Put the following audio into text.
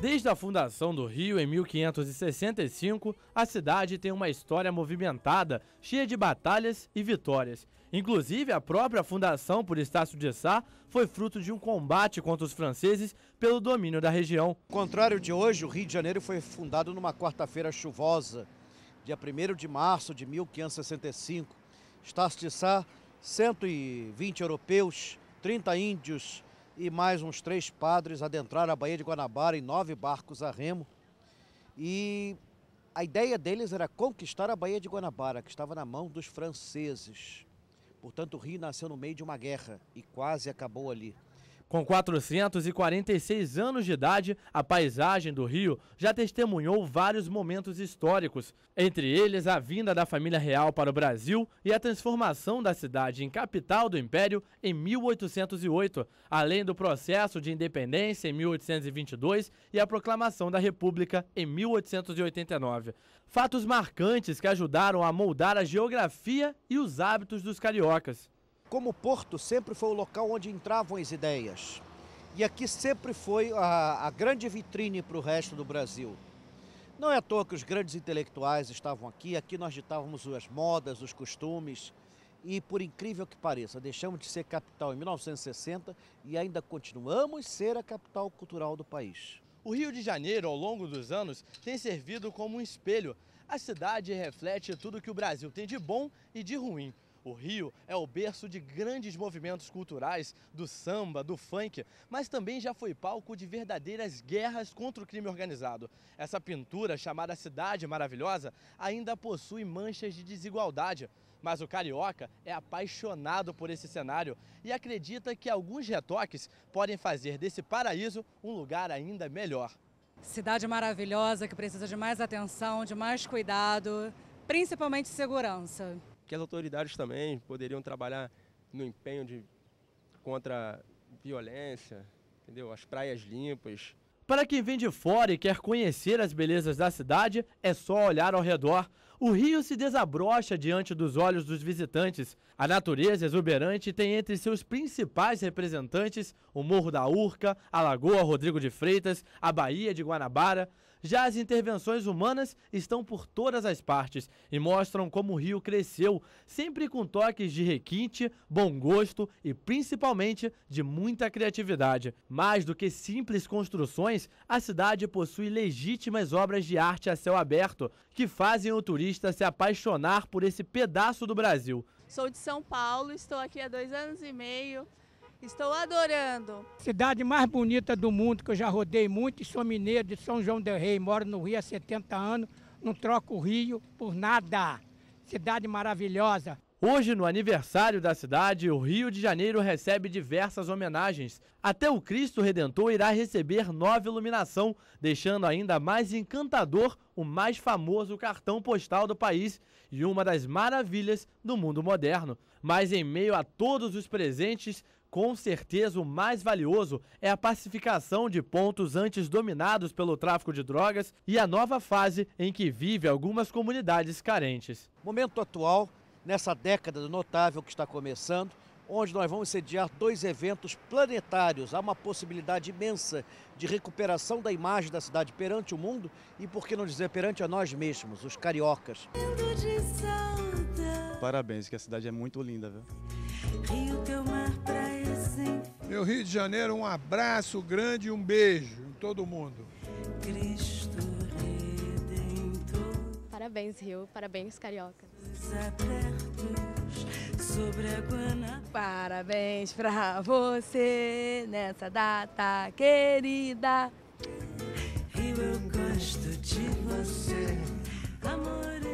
Desde a fundação do Rio em 1565, a cidade tem uma história movimentada, cheia de batalhas e vitórias. Inclusive, a própria fundação por Estácio de Sá foi fruto de um combate contra os franceses pelo domínio da região. Ao contrário de hoje, o Rio de Janeiro foi fundado numa quarta-feira chuvosa, dia 1 de março de 1565. Sá, 120 europeus, 30 índios e mais uns três padres adentraram a Baía de Guanabara em nove barcos a remo. E a ideia deles era conquistar a Baía de Guanabara, que estava na mão dos franceses. Portanto, o Rio nasceu no meio de uma guerra e quase acabou ali. Com 446 anos de idade, a paisagem do Rio já testemunhou vários momentos históricos, entre eles a vinda da família real para o Brasil e a transformação da cidade em capital do Império em 1808, além do processo de independência em 1822 e a proclamação da República em 1889. Fatos marcantes que ajudaram a moldar a geografia e os hábitos dos cariocas como o porto sempre foi o local onde entravam as ideias. E aqui sempre foi a, a grande vitrine para o resto do Brasil. Não é à toa que os grandes intelectuais estavam aqui, aqui nós ditávamos as modas, os costumes, e por incrível que pareça, deixamos de ser capital em 1960 e ainda continuamos ser a capital cultural do país. O Rio de Janeiro, ao longo dos anos, tem servido como um espelho. A cidade reflete tudo que o Brasil tem de bom e de ruim. O Rio é o berço de grandes movimentos culturais, do samba, do funk, mas também já foi palco de verdadeiras guerras contra o crime organizado. Essa pintura, chamada Cidade Maravilhosa, ainda possui manchas de desigualdade. Mas o carioca é apaixonado por esse cenário e acredita que alguns retoques podem fazer desse paraíso um lugar ainda melhor. Cidade maravilhosa que precisa de mais atenção, de mais cuidado, principalmente segurança que as autoridades também poderiam trabalhar no empenho de contra violência, entendeu? As praias limpas. Para quem vem de fora e quer conhecer as belezas da cidade, é só olhar ao redor. O rio se desabrocha diante dos olhos dos visitantes. A natureza exuberante tem entre seus principais representantes o Morro da Urca, a Lagoa Rodrigo de Freitas, a Baía de Guanabara. Já as intervenções humanas estão por todas as partes e mostram como o rio cresceu, sempre com toques de requinte, bom gosto e principalmente de muita criatividade. Mais do que simples construções, a cidade possui legítimas obras de arte a céu aberto que fazem o turista se apaixonar por esse pedaço do Brasil. Sou de São Paulo, estou aqui há dois anos e meio. Estou adorando. Cidade mais bonita do mundo, que eu já rodei muito, sou mineiro de São João del Rei, moro no Rio há 70 anos, não troco o Rio por nada. Cidade maravilhosa. Hoje, no aniversário da cidade, o Rio de Janeiro recebe diversas homenagens. Até o Cristo Redentor irá receber nova iluminação, deixando ainda mais encantador o mais famoso cartão postal do país e uma das maravilhas do mundo moderno. Mas em meio a todos os presentes, com certeza o mais valioso é a pacificação de pontos antes dominados pelo tráfico de drogas e a nova fase em que vive algumas comunidades carentes. Momento atual nessa década notável que está começando, onde nós vamos sediar dois eventos planetários. Há uma possibilidade imensa de recuperação da imagem da cidade perante o mundo e, por que não dizer, perante a nós mesmos, os cariocas. Parabéns, que a cidade é muito linda, viu? Rio, teu mar, praia Meu Rio de Janeiro, um abraço grande e um beijo em todo mundo. Cristo. Parabéns, Rio. Parabéns, Carioca. Parabéns pra você nessa data querida. Rio, eu gosto de você, amor.